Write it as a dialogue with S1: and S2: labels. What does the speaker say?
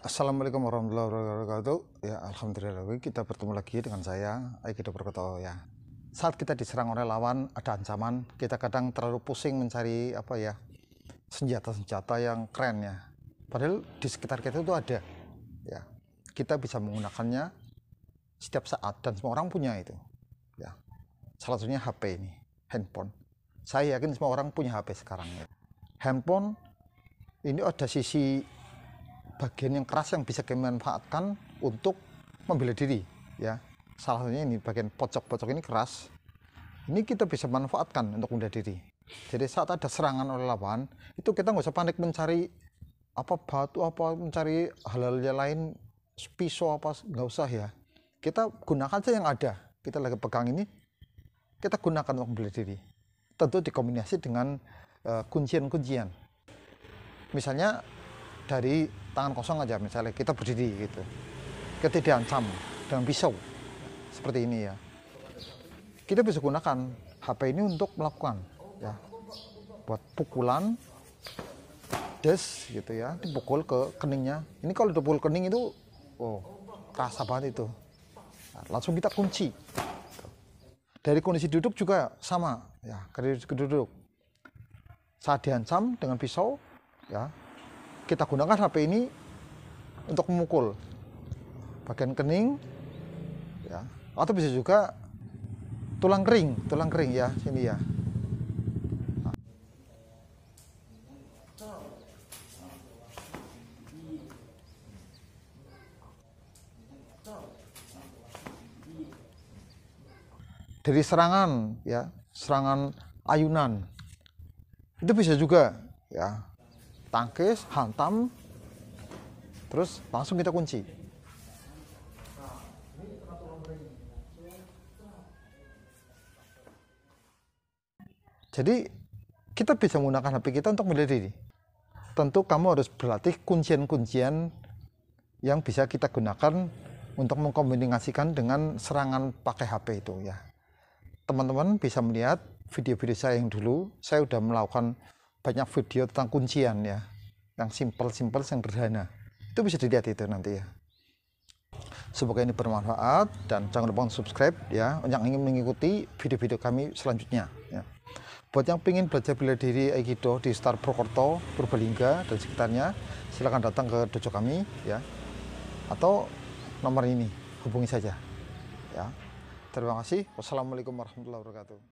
S1: Assalamualaikum warahmatullahi wabarakatuh. Ya, Alhamdulillah kita bertemu lagi dengan saya, Aikido Perkoto ya. Saat kita diserang oleh lawan, ada ancaman, kita kadang terlalu pusing mencari apa ya, senjata-senjata yang keren ya. Padahal di sekitar kita itu ada. Ya, kita bisa menggunakannya setiap saat dan semua orang punya itu. Ya. Salah satunya HP ini, handphone. Saya yakin semua orang punya HP sekarang ya. Handphone ini ada sisi bagian yang keras yang bisa kami manfaatkan untuk membela diri ya salah satunya ini bagian pocok pocok ini keras ini kita bisa manfaatkan untuk membela diri jadi saat ada serangan oleh lawan itu kita nggak usah panik mencari apa batu apa mencari hal-hal yang lain pisau apa nggak usah ya kita gunakan saja yang ada kita lagi pegang ini kita gunakan untuk membela diri tentu dikombinasi dengan eh, kuncian-kuncian uh, misalnya dari tangan kosong aja misalnya kita berdiri gitu kita diancam dengan pisau seperti ini ya kita bisa gunakan HP ini untuk melakukan ya buat pukulan des gitu ya dipukul ke keningnya ini kalau dipukul kening itu oh kerasa banget itu nah, langsung kita kunci dari kondisi duduk juga sama ya kondisi duduk saat diancam dengan pisau ya kita gunakan HP ini untuk memukul bagian kening ya atau bisa juga tulang kering tulang kering ya sini ya dari serangan ya serangan ayunan itu bisa juga ya tangkis, hantam, terus langsung kita kunci. Jadi kita bisa menggunakan HP kita untuk melihat diri. Tentu kamu harus berlatih kuncian-kuncian yang bisa kita gunakan untuk mengkombinasikan dengan serangan pakai HP itu ya. Teman-teman bisa melihat video-video saya yang dulu, saya sudah melakukan banyak video tentang kuncian ya yang simpel-simpel yang sederhana itu bisa dilihat itu nanti ya semoga ini bermanfaat dan jangan lupa subscribe ya yang ingin mengikuti video-video kami selanjutnya ya. buat yang ingin belajar bela diri Aikido di Star Prokerto Purbalingga dan sekitarnya silahkan datang ke dojo kami ya atau nomor ini hubungi saja ya terima kasih wassalamualaikum warahmatullahi wabarakatuh